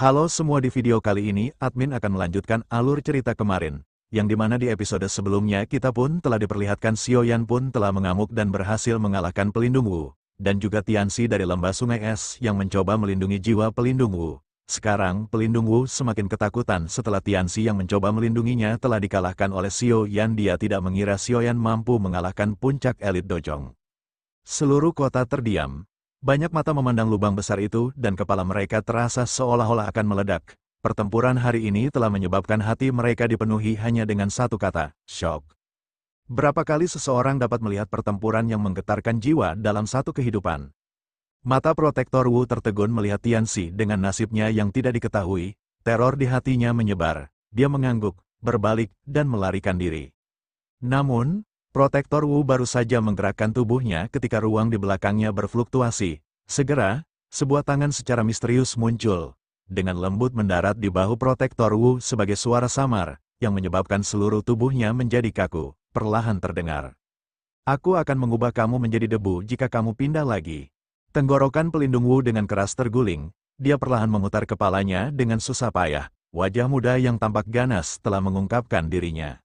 Halo semua di video kali ini, admin akan melanjutkan alur cerita kemarin. Yang dimana di episode sebelumnya kita pun telah diperlihatkan Xiao Yan pun telah mengamuk dan berhasil mengalahkan pelindung Wu. Dan juga Tianxi dari lembah sungai es yang mencoba melindungi jiwa pelindung Wu. Sekarang, pelindung Wu semakin ketakutan setelah Tianxi yang mencoba melindunginya telah dikalahkan oleh Xiao Yan. Dia tidak mengira Xiao Yan mampu mengalahkan puncak elit Dojong. Seluruh kota terdiam, banyak mata memandang lubang besar itu dan kepala mereka terasa seolah-olah akan meledak. Pertempuran hari ini telah menyebabkan hati mereka dipenuhi hanya dengan satu kata, shock. Berapa kali seseorang dapat melihat pertempuran yang menggetarkan jiwa dalam satu kehidupan? Mata protektor Wu tertegun melihat Tianxi dengan nasibnya yang tidak diketahui, teror di hatinya menyebar. Dia mengangguk, berbalik, dan melarikan diri. Namun, Protektor Wu baru saja menggerakkan tubuhnya ketika ruang di belakangnya berfluktuasi. Segera, sebuah tangan secara misterius muncul. Dengan lembut mendarat di bahu protektor Wu sebagai suara samar, yang menyebabkan seluruh tubuhnya menjadi kaku, perlahan terdengar. Aku akan mengubah kamu menjadi debu jika kamu pindah lagi. Tenggorokan pelindung Wu dengan keras terguling, dia perlahan memutar kepalanya dengan susah payah. Wajah muda yang tampak ganas telah mengungkapkan dirinya.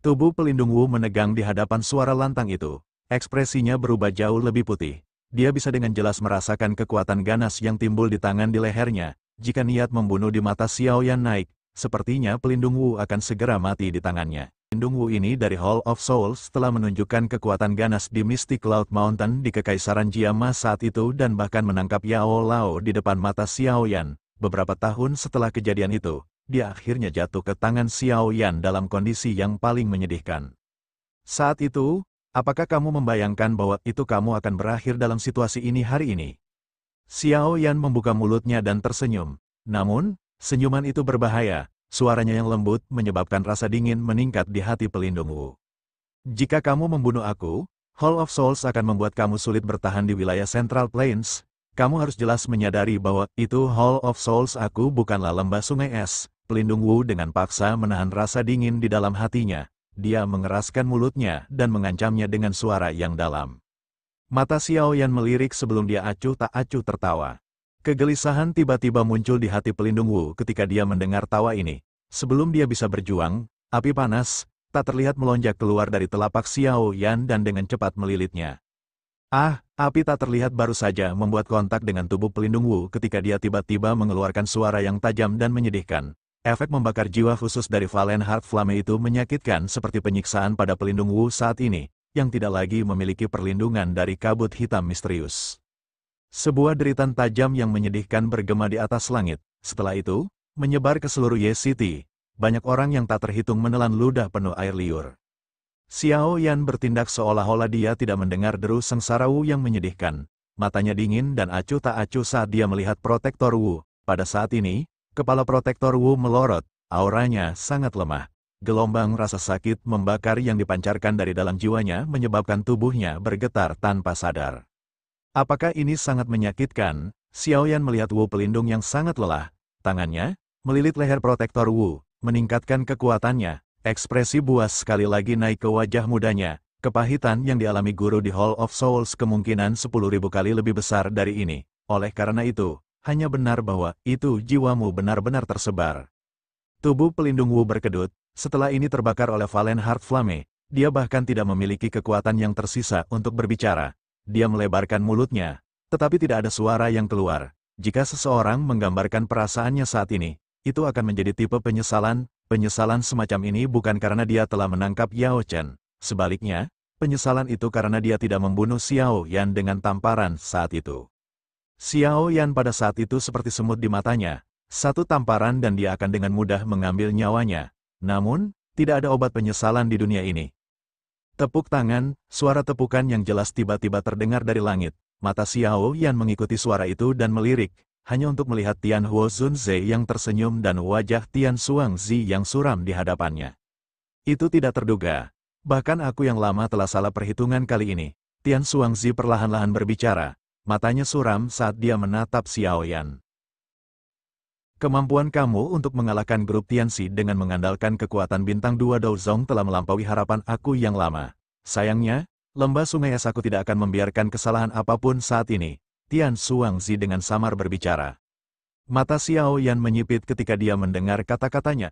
Tubuh pelindung Wu menegang di hadapan suara lantang itu. Ekspresinya berubah jauh lebih putih. Dia bisa dengan jelas merasakan kekuatan ganas yang timbul di tangan di lehernya. Jika niat membunuh di mata Xiao Yan naik, sepertinya pelindung Wu akan segera mati di tangannya. Pelindung Wu ini dari Hall of Souls telah menunjukkan kekuatan ganas di Mystic Cloud Mountain di Kekaisaran Jiama saat itu dan bahkan menangkap Yao Lao di depan mata Xiao Yan. Beberapa tahun setelah kejadian itu, dia akhirnya jatuh ke tangan Xiao Yan dalam kondisi yang paling menyedihkan. Saat itu, apakah kamu membayangkan bahwa itu kamu akan berakhir dalam situasi ini hari ini? Xiao Yan membuka mulutnya dan tersenyum. Namun, senyuman itu berbahaya, suaranya yang lembut menyebabkan rasa dingin meningkat di hati pelindungmu. Jika kamu membunuh aku, Hall of Souls akan membuat kamu sulit bertahan di wilayah Central Plains. Kamu harus jelas menyadari bahwa itu Hall of Souls aku bukanlah lembah sungai es. Pelindung Wu dengan paksa menahan rasa dingin di dalam hatinya. Dia mengeraskan mulutnya dan mengancamnya dengan suara yang dalam. Mata Xiao Yan melirik sebelum dia acuh tak acuh tertawa. Kegelisahan tiba-tiba muncul di hati pelindung Wu ketika dia mendengar tawa ini. Sebelum dia bisa berjuang, api panas, tak terlihat melonjak keluar dari telapak Xiao Yan dan dengan cepat melilitnya. Ah, api tak terlihat baru saja membuat kontak dengan tubuh pelindung Wu ketika dia tiba-tiba mengeluarkan suara yang tajam dan menyedihkan, Efek membakar jiwa khusus dari Valen Heart Flame itu menyakitkan seperti penyiksaan pada pelindung Wu saat ini, yang tidak lagi memiliki perlindungan dari kabut hitam misterius. Sebuah deritan tajam yang menyedihkan bergema di atas langit, setelah itu, menyebar ke seluruh Ye City, banyak orang yang tak terhitung menelan ludah penuh air liur. Xiao Yan bertindak seolah-olah dia tidak mendengar deru sengsara Wu yang menyedihkan, matanya dingin dan acuh tak acuh saat dia melihat protektor Wu, pada saat ini, Kepala protektor Wu melorot, auranya sangat lemah. Gelombang rasa sakit membakar yang dipancarkan dari dalam jiwanya menyebabkan tubuhnya bergetar tanpa sadar. Apakah ini sangat menyakitkan? Xiaoyan melihat Wu pelindung yang sangat lelah. Tangannya, melilit leher protektor Wu, meningkatkan kekuatannya. Ekspresi buas sekali lagi naik ke wajah mudanya. Kepahitan yang dialami guru di Hall of Souls kemungkinan 10.000 kali lebih besar dari ini. Oleh karena itu, hanya benar bahwa itu jiwamu benar-benar tersebar. Tubuh pelindung Wu berkedut, setelah ini terbakar oleh Valen Heart Flame, dia bahkan tidak memiliki kekuatan yang tersisa untuk berbicara. Dia melebarkan mulutnya, tetapi tidak ada suara yang keluar. Jika seseorang menggambarkan perasaannya saat ini, itu akan menjadi tipe penyesalan. Penyesalan semacam ini bukan karena dia telah menangkap Yao Chen. Sebaliknya, penyesalan itu karena dia tidak membunuh Xiao Yan dengan tamparan saat itu. Xiao Yan pada saat itu seperti semut di matanya, satu tamparan dan dia akan dengan mudah mengambil nyawanya. Namun, tidak ada obat penyesalan di dunia ini. Tepuk tangan, suara tepukan yang jelas tiba-tiba terdengar dari langit. Mata Xiao Yan mengikuti suara itu dan melirik, hanya untuk melihat Tian Huo Zunze yang tersenyum dan wajah Tian Suang Zi yang suram di hadapannya. Itu tidak terduga. Bahkan aku yang lama telah salah perhitungan kali ini. Tian Suang Zi perlahan-lahan berbicara, matanya suram saat dia menatap Xiao Yan. Kemampuan kamu untuk mengalahkan grup Tianxi dengan mengandalkan kekuatan bintang dua Douzong telah melampaui harapan aku yang lama. Sayangnya, lembah sungai es aku tidak akan membiarkan kesalahan apapun saat ini. Tian Suangzi dengan samar berbicara. Mata Xiao Yan menyipit ketika dia mendengar kata-katanya.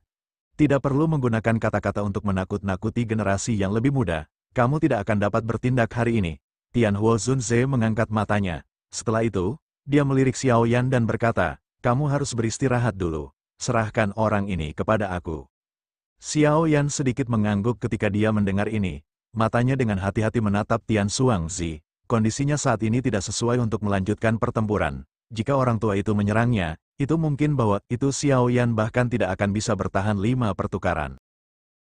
Tidak perlu menggunakan kata-kata untuk menakut-nakuti generasi yang lebih muda. Kamu tidak akan dapat bertindak hari ini, Tian Huo Zunze mengangkat matanya. Setelah itu, dia melirik Xiao Yan dan berkata, kamu harus beristirahat dulu. Serahkan orang ini kepada aku. Xiao Yan sedikit mengangguk ketika dia mendengar ini. Matanya dengan hati-hati menatap Tian Zhi. Kondisinya saat ini tidak sesuai untuk melanjutkan pertempuran. Jika orang tua itu menyerangnya, itu mungkin bahwa itu Xiao Yan bahkan tidak akan bisa bertahan lima pertukaran.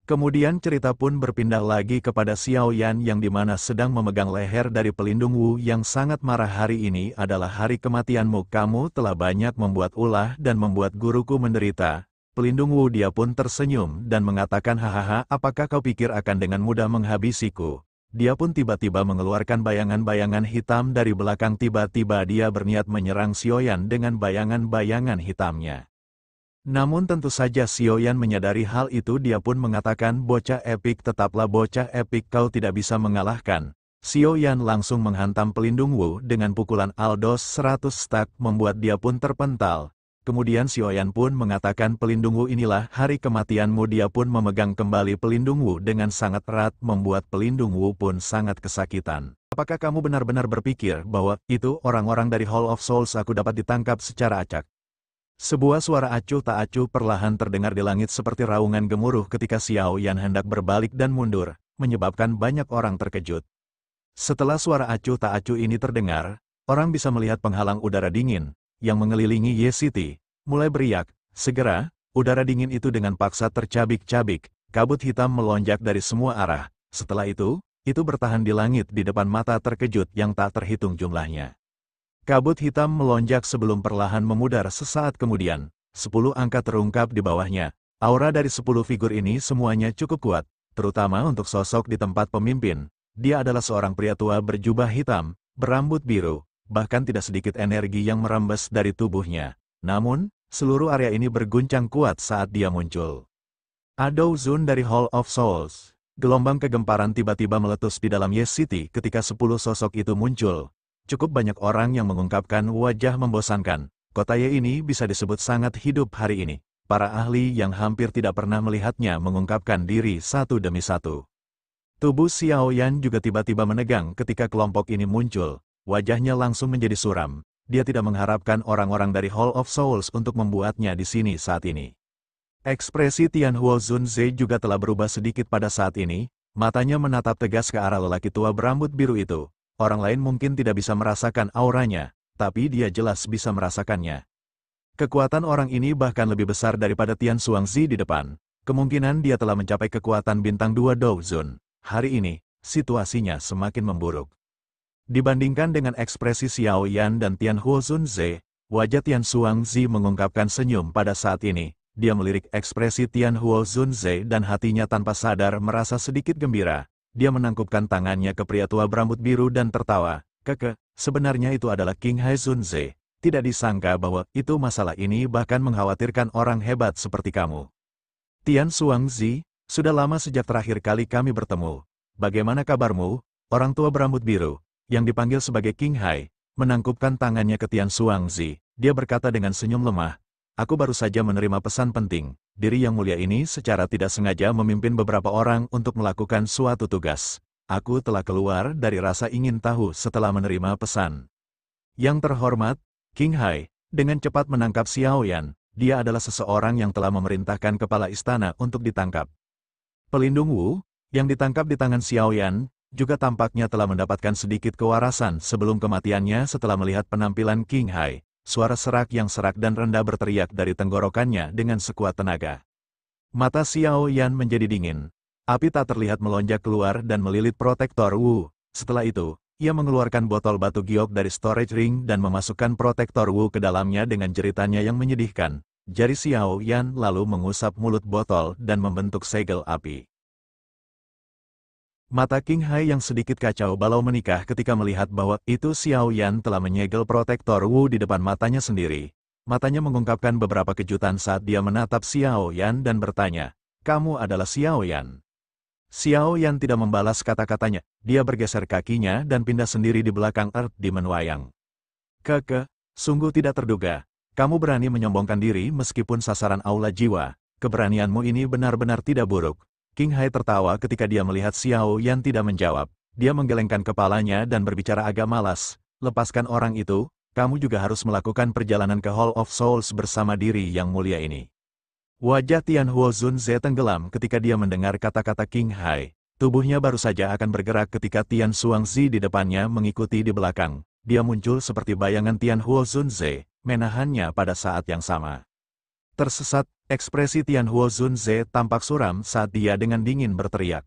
Kemudian cerita pun berpindah lagi kepada Xiao Yan yang dimana sedang memegang leher dari pelindung Wu yang sangat marah hari ini adalah hari kematianmu. Kamu telah banyak membuat ulah dan membuat guruku menderita. Pelindung Wu dia pun tersenyum dan mengatakan hahaha apakah kau pikir akan dengan mudah menghabisiku. Dia pun tiba-tiba mengeluarkan bayangan-bayangan hitam dari belakang tiba-tiba dia berniat menyerang Xiao Yan dengan bayangan-bayangan hitamnya. Namun tentu saja Xiao Yan menyadari hal itu dia pun mengatakan bocah epik tetaplah bocah epik kau tidak bisa mengalahkan. Xiao Yan langsung menghantam pelindung Wu dengan pukulan Aldos 100 stak membuat dia pun terpental. Kemudian Xiao Yan pun mengatakan pelindung Wu inilah hari kematianmu dia pun memegang kembali pelindung Wu dengan sangat erat membuat pelindung Wu pun sangat kesakitan. Apakah kamu benar-benar berpikir bahwa itu orang-orang dari Hall of Souls aku dapat ditangkap secara acak? Sebuah suara acuh tak acuh perlahan terdengar di langit seperti raungan gemuruh ketika Xiao Yan hendak berbalik dan mundur, menyebabkan banyak orang terkejut. Setelah suara acuh tak acuh ini terdengar, orang bisa melihat penghalang udara dingin, yang mengelilingi Ye City, mulai beriak, segera, udara dingin itu dengan paksa tercabik-cabik, kabut hitam melonjak dari semua arah, setelah itu, itu bertahan di langit di depan mata terkejut yang tak terhitung jumlahnya. Kabut hitam melonjak sebelum perlahan memudar sesaat kemudian. Sepuluh angka terungkap di bawahnya. Aura dari sepuluh figur ini semuanya cukup kuat, terutama untuk sosok di tempat pemimpin. Dia adalah seorang pria tua berjubah hitam, berambut biru, bahkan tidak sedikit energi yang merembes dari tubuhnya. Namun, seluruh area ini berguncang kuat saat dia muncul. Adou Zun dari Hall of Souls Gelombang kegemparan tiba-tiba meletus di dalam Yes City ketika sepuluh sosok itu muncul, cukup banyak orang yang mengungkapkan wajah membosankan. Kota Ye ini bisa disebut sangat hidup hari ini. Para ahli yang hampir tidak pernah melihatnya mengungkapkan diri satu demi satu. Tubuh Xiao Yan juga tiba-tiba menegang ketika kelompok ini muncul. Wajahnya langsung menjadi suram. Dia tidak mengharapkan orang-orang dari Hall of Souls untuk membuatnya di sini saat ini. Ekspresi Tian Huo Zun Zunze juga telah berubah sedikit pada saat ini, matanya menatap tegas ke arah lelaki tua berambut biru itu, Orang lain mungkin tidak bisa merasakan auranya, tapi dia jelas bisa merasakannya. Kekuatan orang ini bahkan lebih besar daripada Tian Suangzi di depan. Kemungkinan dia telah mencapai kekuatan bintang 2 Douzun. Hari ini, situasinya semakin memburuk. Dibandingkan dengan ekspresi Xiao Yan dan Tian Huo Zunze, wajah Tian Suangzi mengungkapkan senyum pada saat ini. Dia melirik ekspresi Tian Huo Zunze dan hatinya tanpa sadar merasa sedikit gembira dia menangkupkan tangannya ke pria tua berambut biru dan tertawa. Keke, sebenarnya itu adalah King Hai Zunze. Tidak disangka bahwa itu masalah ini bahkan mengkhawatirkan orang hebat seperti kamu. Tian Suangzi, sudah lama sejak terakhir kali kami bertemu. Bagaimana kabarmu? Orang tua berambut biru, yang dipanggil sebagai King Hai, menangkupkan tangannya ke Tian Suangzi. Dia berkata dengan senyum lemah, Aku baru saja menerima pesan penting. Diri yang mulia ini secara tidak sengaja memimpin beberapa orang untuk melakukan suatu tugas. Aku telah keluar dari rasa ingin tahu setelah menerima pesan. Yang terhormat, King Hai, dengan cepat menangkap Xiao Yan. dia adalah seseorang yang telah memerintahkan kepala istana untuk ditangkap. Pelindung Wu, yang ditangkap di tangan Xiao Yan, juga tampaknya telah mendapatkan sedikit kewarasan sebelum kematiannya setelah melihat penampilan King Hai suara serak yang serak dan rendah berteriak dari tenggorokannya dengan sekuat tenaga. Mata Xiao Yan menjadi dingin. Api tak terlihat melonjak keluar dan melilit protektor Wu. Setelah itu, ia mengeluarkan botol batu giok dari storage ring dan memasukkan protektor Wu ke dalamnya dengan jeritannya yang menyedihkan. Jari Xiao Yan lalu mengusap mulut botol dan membentuk segel api. Mata King Hai yang sedikit kacau balau menikah ketika melihat bahwa itu Xiao Yan telah menyegel protektor Wu di depan matanya sendiri. Matanya mengungkapkan beberapa kejutan saat dia menatap Xiao Yan dan bertanya, kamu adalah Xiao Yan. Xiao Yan tidak membalas kata-katanya, dia bergeser kakinya dan pindah sendiri di belakang Earth di menuayang. Keke, sungguh tidak terduga, kamu berani menyombongkan diri meskipun sasaran aula jiwa, keberanianmu ini benar-benar tidak buruk, King Hai tertawa ketika dia melihat Xiao Yan tidak menjawab. Dia menggelengkan kepalanya dan berbicara agak malas. Lepaskan orang itu, kamu juga harus melakukan perjalanan ke Hall of Souls bersama diri yang mulia ini. Wajah Tian Huo Zun Ze tenggelam ketika dia mendengar kata-kata King Hai. Tubuhnya baru saja akan bergerak ketika Tian Suang Zi di depannya mengikuti di belakang. Dia muncul seperti bayangan Tian Huo Zun Ze, menahannya pada saat yang sama. Tersesat, ekspresi Tian Tianhuo Zunze tampak suram saat dia dengan dingin berteriak.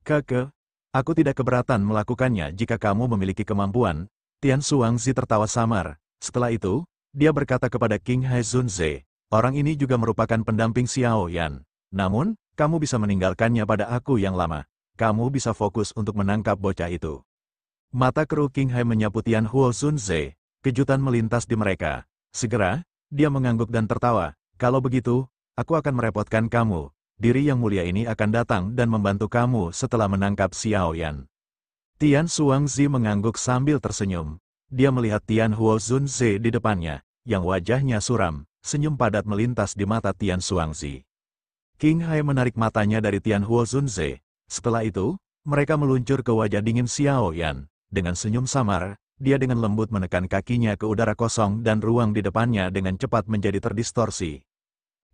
Keke, aku tidak keberatan melakukannya jika kamu memiliki kemampuan. Tian Suangzi tertawa samar. Setelah itu, dia berkata kepada King Hai Zunze, orang ini juga merupakan pendamping Xiao Yan. Namun, kamu bisa meninggalkannya pada aku yang lama. Kamu bisa fokus untuk menangkap bocah itu. Mata kru King Hai menyapu Tian Huo Zunze, kejutan melintas di mereka. Segera, dia mengangguk dan tertawa. Kalau begitu, aku akan merepotkan kamu. Diri yang mulia ini akan datang dan membantu kamu setelah menangkap Xiao Yan. Tian Suangzi mengangguk sambil tersenyum. Dia melihat Tian Huo Zunze di depannya, yang wajahnya suram, senyum padat melintas di mata Tian Suangzi. King Hai menarik matanya dari Tian Huo Zunze. Setelah itu, mereka meluncur ke wajah dingin Xiao Yan. Dengan senyum samar, dia dengan lembut menekan kakinya ke udara kosong dan ruang di depannya dengan cepat menjadi terdistorsi.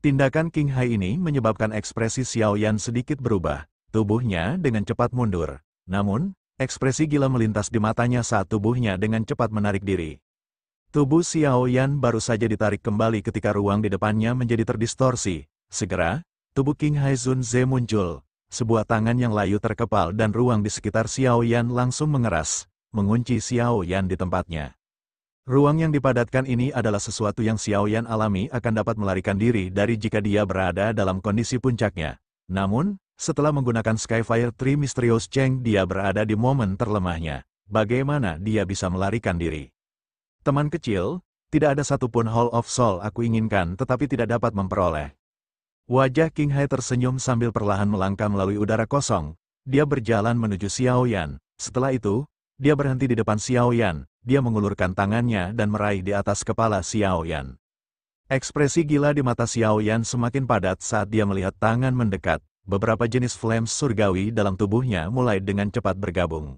Tindakan King Hai ini menyebabkan ekspresi Xiao Yan sedikit berubah, tubuhnya dengan cepat mundur. Namun, ekspresi gila melintas di matanya saat tubuhnya dengan cepat menarik diri. Tubuh Xiao Yan baru saja ditarik kembali ketika ruang di depannya menjadi terdistorsi. Segera, tubuh King Hai Zun Ze muncul. Sebuah tangan yang layu terkepal dan ruang di sekitar Xiao Yan langsung mengeras, mengunci Xiao Yan di tempatnya. Ruang yang dipadatkan ini adalah sesuatu yang Xiaoyan alami akan dapat melarikan diri dari jika dia berada dalam kondisi puncaknya. Namun, setelah menggunakan Skyfire Tree Mysterious Cheng dia berada di momen terlemahnya. Bagaimana dia bisa melarikan diri? Teman kecil, tidak ada satupun Hall of Soul aku inginkan tetapi tidak dapat memperoleh. Wajah King Hai tersenyum sambil perlahan melangkah melalui udara kosong. Dia berjalan menuju Xiaoyan. Setelah itu, dia berhenti di depan Xiaoyan, dia mengulurkan tangannya dan meraih di atas kepala Xiao Yan. Ekspresi gila di mata Xiao Yan semakin padat saat dia melihat tangan mendekat, beberapa jenis flame surgawi dalam tubuhnya mulai dengan cepat bergabung.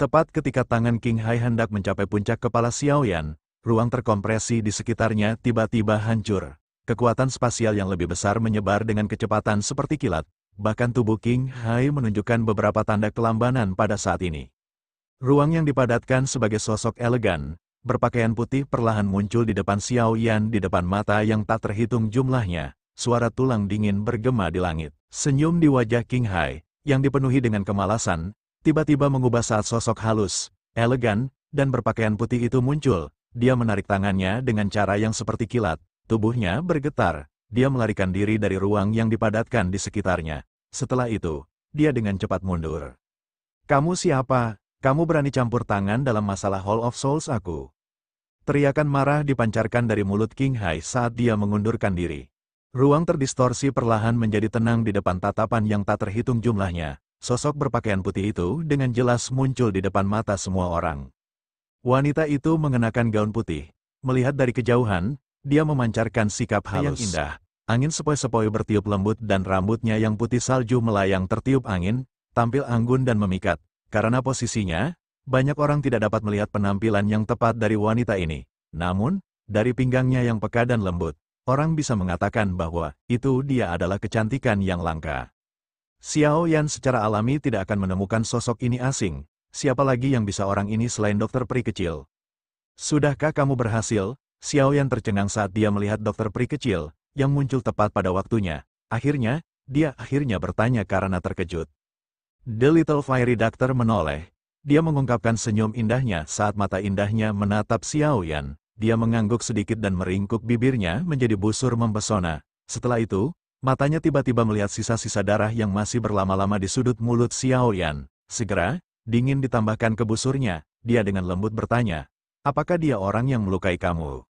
Tepat ketika tangan King Hai hendak mencapai puncak kepala Xiao Yan, ruang terkompresi di sekitarnya tiba-tiba hancur. Kekuatan spasial yang lebih besar menyebar dengan kecepatan seperti kilat, bahkan tubuh King Hai menunjukkan beberapa tanda kelambanan pada saat ini. Ruang yang dipadatkan sebagai sosok elegan, berpakaian putih perlahan muncul di depan Xiao Yan di depan mata yang tak terhitung jumlahnya, suara tulang dingin bergema di langit. Senyum di wajah King Hai, yang dipenuhi dengan kemalasan, tiba-tiba mengubah saat sosok halus, elegan, dan berpakaian putih itu muncul. Dia menarik tangannya dengan cara yang seperti kilat, tubuhnya bergetar, dia melarikan diri dari ruang yang dipadatkan di sekitarnya. Setelah itu, dia dengan cepat mundur. Kamu siapa? Kamu berani campur tangan dalam masalah Hall of Souls aku. Teriakan marah dipancarkan dari mulut King Hai saat dia mengundurkan diri. Ruang terdistorsi perlahan menjadi tenang di depan tatapan yang tak terhitung jumlahnya. Sosok berpakaian putih itu dengan jelas muncul di depan mata semua orang. Wanita itu mengenakan gaun putih. Melihat dari kejauhan, dia memancarkan sikap halus. Yang indah, angin sepoi-sepoi bertiup lembut dan rambutnya yang putih salju melayang tertiup angin, tampil anggun dan memikat, karena posisinya, banyak orang tidak dapat melihat penampilan yang tepat dari wanita ini. Namun, dari pinggangnya yang peka dan lembut, orang bisa mengatakan bahwa itu dia adalah kecantikan yang langka. Xiao Yan secara alami tidak akan menemukan sosok ini asing. Siapa lagi yang bisa orang ini selain dokter Pri kecil? Sudahkah kamu berhasil? Xiao Yan tercengang saat dia melihat dokter Pri kecil, yang muncul tepat pada waktunya. Akhirnya, dia akhirnya bertanya karena terkejut. The Little Fiery Doctor menoleh. Dia mengungkapkan senyum indahnya saat mata indahnya menatap Xiao Yan. Dia mengangguk sedikit dan meringkuk bibirnya menjadi busur mempesona. Setelah itu, matanya tiba-tiba melihat sisa-sisa darah yang masih berlama-lama di sudut mulut Xiao Yan. Segera, dingin ditambahkan ke busurnya. Dia dengan lembut bertanya, apakah dia orang yang melukai kamu?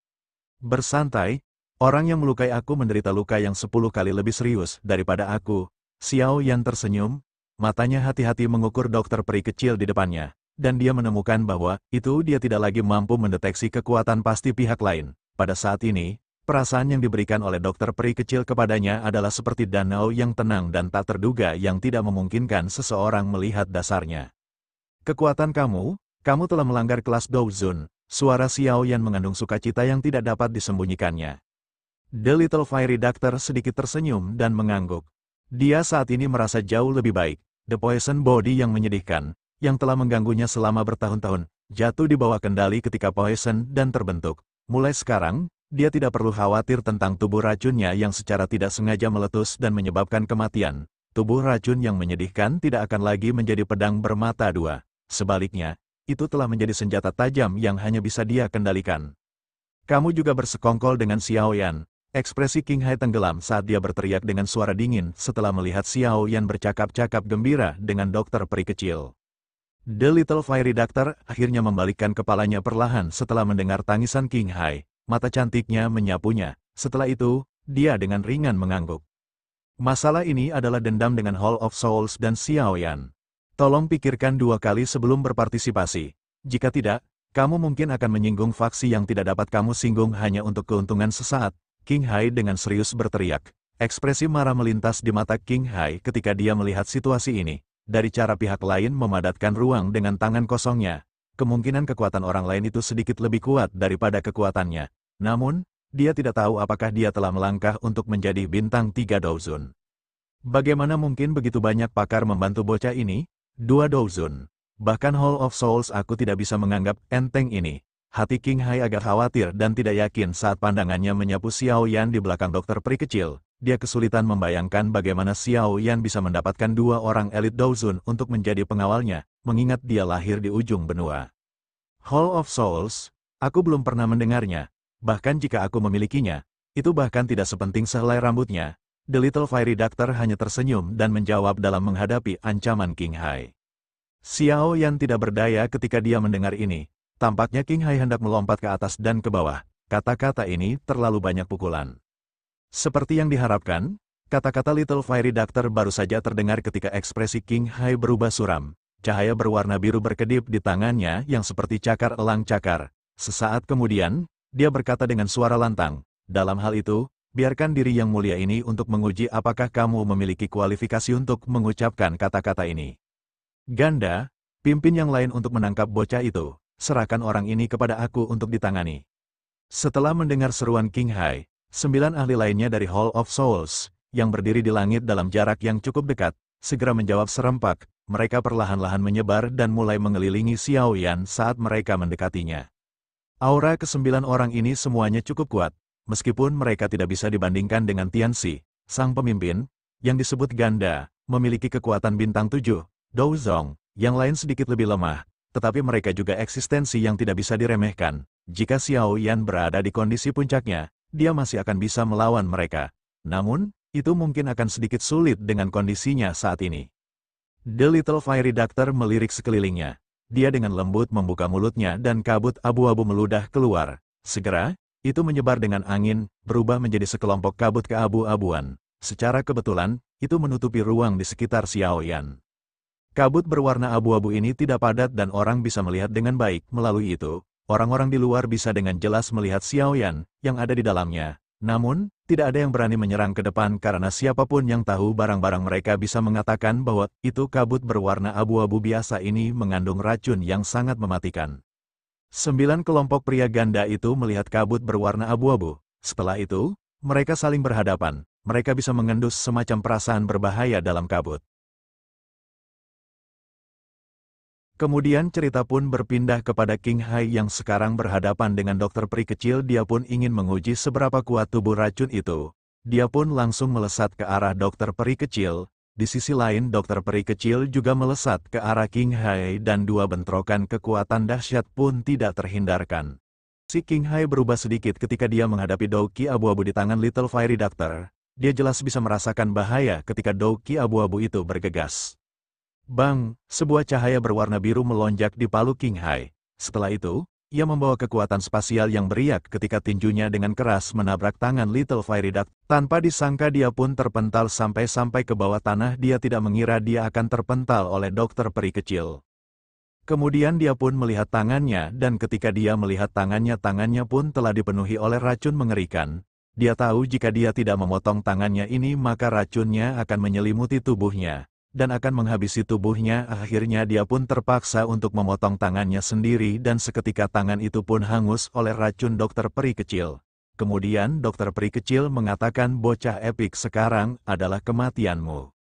Bersantai, orang yang melukai aku menderita luka yang sepuluh kali lebih serius daripada aku. Xiao Yan tersenyum, Matanya hati-hati mengukur dokter peri kecil di depannya, dan dia menemukan bahwa itu dia tidak lagi mampu mendeteksi kekuatan pasti pihak lain. Pada saat ini, perasaan yang diberikan oleh dokter peri kecil kepadanya adalah seperti danau yang tenang dan tak terduga yang tidak memungkinkan seseorang melihat dasarnya. Kekuatan kamu, kamu telah melanggar kelas Douzun, suara Xiao Yan mengandung sukacita yang tidak dapat disembunyikannya. The Little Fiery Doctor sedikit tersenyum dan mengangguk. Dia saat ini merasa jauh lebih baik. The poison body yang menyedihkan, yang telah mengganggunya selama bertahun-tahun, jatuh di bawah kendali ketika poison dan terbentuk. Mulai sekarang, dia tidak perlu khawatir tentang tubuh racunnya yang secara tidak sengaja meletus dan menyebabkan kematian. Tubuh racun yang menyedihkan tidak akan lagi menjadi pedang bermata dua. Sebaliknya, itu telah menjadi senjata tajam yang hanya bisa dia kendalikan. Kamu juga bersekongkol dengan Xiaoyan, Ekspresi King Hai tenggelam saat dia berteriak dengan suara dingin setelah melihat Xiao Yan bercakap-cakap gembira dengan dokter peri kecil. The Little Fiery Doctor akhirnya membalikkan kepalanya perlahan setelah mendengar tangisan King Hai. Mata cantiknya menyapunya. Setelah itu, dia dengan ringan mengangguk. Masalah ini adalah dendam dengan Hall of Souls dan Xiao Yan. Tolong pikirkan dua kali sebelum berpartisipasi. Jika tidak, kamu mungkin akan menyinggung faksi yang tidak dapat kamu singgung hanya untuk keuntungan sesaat, King Hai dengan serius berteriak. Ekspresi marah melintas di mata King Hai ketika dia melihat situasi ini. Dari cara pihak lain memadatkan ruang dengan tangan kosongnya, kemungkinan kekuatan orang lain itu sedikit lebih kuat daripada kekuatannya. Namun, dia tidak tahu apakah dia telah melangkah untuk menjadi bintang tiga Douzun. Bagaimana mungkin begitu banyak pakar membantu bocah ini? Dua Douzun. Bahkan Hall of Souls aku tidak bisa menganggap enteng ini. Hati King Hai agak khawatir dan tidak yakin saat pandangannya menyapu Xiao Yan di belakang dokter peri kecil. Dia kesulitan membayangkan bagaimana Xiao Yan bisa mendapatkan dua orang elit Douzun untuk menjadi pengawalnya, mengingat dia lahir di ujung benua. Hall of Souls, aku belum pernah mendengarnya. Bahkan jika aku memilikinya, itu bahkan tidak sepenting sehelai rambutnya. The Little Fiery Doctor hanya tersenyum dan menjawab dalam menghadapi ancaman King Hai. Xiao Yan tidak berdaya ketika dia mendengar ini, Tampaknya King Hai hendak melompat ke atas dan ke bawah. Kata-kata ini terlalu banyak pukulan. Seperti yang diharapkan, kata-kata Little Fiery Doctor baru saja terdengar ketika ekspresi King Hai berubah suram. Cahaya berwarna biru berkedip di tangannya yang seperti cakar elang cakar. Sesaat kemudian, dia berkata dengan suara lantang, dalam hal itu, biarkan diri yang mulia ini untuk menguji apakah kamu memiliki kualifikasi untuk mengucapkan kata-kata ini. Ganda, pimpin yang lain untuk menangkap bocah itu serahkan orang ini kepada aku untuk ditangani. Setelah mendengar seruan King Hai, sembilan ahli lainnya dari Hall of Souls, yang berdiri di langit dalam jarak yang cukup dekat, segera menjawab serempak, mereka perlahan-lahan menyebar dan mulai mengelilingi Xiao Yan saat mereka mendekatinya. Aura kesembilan orang ini semuanya cukup kuat, meskipun mereka tidak bisa dibandingkan dengan Tianxi, sang pemimpin, yang disebut ganda, memiliki kekuatan bintang tujuh, Dou Zong, yang lain sedikit lebih lemah, tetapi mereka juga eksistensi yang tidak bisa diremehkan. Jika Xiao Yan berada di kondisi puncaknya, dia masih akan bisa melawan mereka. Namun, itu mungkin akan sedikit sulit dengan kondisinya saat ini. The Little Fire Doctor melirik sekelilingnya. Dia dengan lembut membuka mulutnya dan kabut abu-abu meludah keluar. Segera, itu menyebar dengan angin, berubah menjadi sekelompok kabut keabu-abuan. Secara kebetulan, itu menutupi ruang di sekitar Xiao Yan. Kabut berwarna abu-abu ini tidak padat dan orang bisa melihat dengan baik. Melalui itu, orang-orang di luar bisa dengan jelas melihat Xiaoyan yang ada di dalamnya. Namun, tidak ada yang berani menyerang ke depan karena siapapun yang tahu barang-barang mereka bisa mengatakan bahwa itu kabut berwarna abu-abu biasa ini mengandung racun yang sangat mematikan. Sembilan kelompok pria ganda itu melihat kabut berwarna abu-abu. Setelah itu, mereka saling berhadapan. Mereka bisa mengendus semacam perasaan berbahaya dalam kabut. Kemudian cerita pun berpindah kepada King Hai yang sekarang berhadapan dengan dokter peri kecil dia pun ingin menguji seberapa kuat tubuh racun itu. Dia pun langsung melesat ke arah dokter peri kecil. Di sisi lain dokter peri kecil juga melesat ke arah King Hai dan dua bentrokan kekuatan dahsyat pun tidak terhindarkan. Si King Hai berubah sedikit ketika dia menghadapi Doki abu-abu di tangan Little Fiery Doctor. Dia jelas bisa merasakan bahaya ketika Doki abu-abu itu bergegas. Bang, sebuah cahaya berwarna biru melonjak di palu King Hai. Setelah itu, ia membawa kekuatan spasial yang beriak ketika tinjunya dengan keras menabrak tangan Little Fiery Duck. Tanpa disangka dia pun terpental sampai-sampai ke bawah tanah dia tidak mengira dia akan terpental oleh dokter peri kecil. Kemudian dia pun melihat tangannya dan ketika dia melihat tangannya tangannya pun telah dipenuhi oleh racun mengerikan. Dia tahu jika dia tidak memotong tangannya ini maka racunnya akan menyelimuti tubuhnya dan akan menghabisi tubuhnya akhirnya dia pun terpaksa untuk memotong tangannya sendiri dan seketika tangan itu pun hangus oleh racun dokter peri kecil. Kemudian dokter peri kecil mengatakan bocah epik sekarang adalah kematianmu.